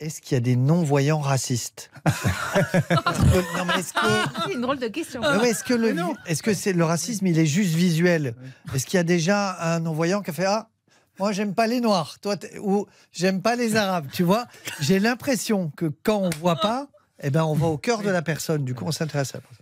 Est-ce qu'il y a des non-voyants racistes non, ah, C'est une drôle de question. est-ce que, le, c'est, le racisme, il est juste visuel Est-ce qu'il y a déjà un non-voyant qui a fait Ah, moi, j'aime pas les noirs, toi, ou j'aime pas les arabes, tu vois J'ai l'impression que quand on voit pas, eh ben, on va au cœur de la personne. Du coup, on s'intéresse à ça.